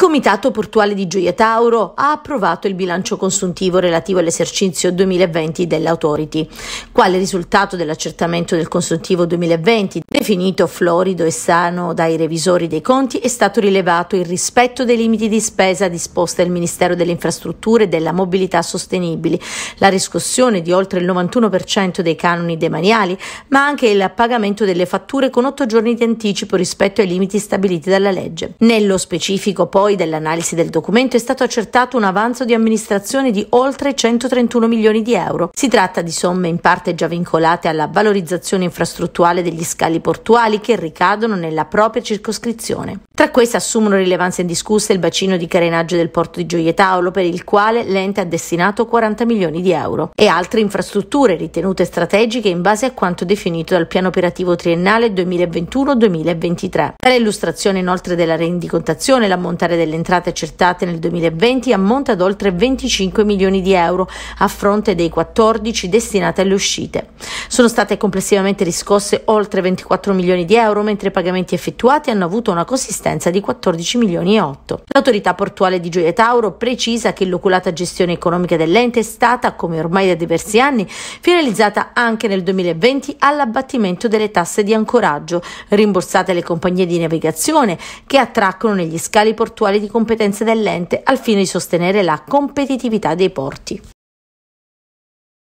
Il Comitato Portuale di Gioia Tauro ha approvato il bilancio consuntivo relativo all'esercizio 2020 dell'Authority. quale risultato dell'accertamento del consuntivo 2020, definito florido e sano dai revisori dei conti, è stato rilevato il rispetto dei limiti di spesa disposti dal Ministero delle Infrastrutture e della Mobilità Sostenibili, la riscossione di oltre il 91% dei canoni demaniali, ma anche il pagamento delle fatture con 8 giorni di anticipo rispetto ai limiti stabiliti dalla legge. Nello specifico poi poi dell'analisi del documento è stato accertato un avanzo di amministrazione di oltre 131 milioni di euro. Si tratta di somme in parte già vincolate alla valorizzazione infrastrutturale degli scali portuali che ricadono nella propria circoscrizione. Tra queste assumono rilevanza indiscussa il bacino di carenaggio del porto di Gioia Gioietaolo, per il quale l'ente ha destinato 40 milioni di euro, e altre infrastrutture ritenute strategiche in base a quanto definito dal piano operativo triennale 2021-2023. Per illustrazione inoltre della rendicontazione, l'ammontare delle entrate accertate nel 2020 ammonta ad oltre 25 milioni di euro, a fronte dei 14 destinati alle uscite. Sono state complessivamente riscosse oltre 24 milioni di euro, mentre i pagamenti effettuati hanno avuto una consistenza un'insistenza di 14 milioni e 8. L'autorità portuale di Gioia Tauro precisa che l'oculata gestione economica dell'ente è stata, come ormai da diversi anni, finalizzata anche nel 2020 all'abbattimento delle tasse di ancoraggio, rimborsate alle compagnie di navigazione che attraccano negli scali portuali di competenza dell'ente al fine di sostenere la competitività dei porti.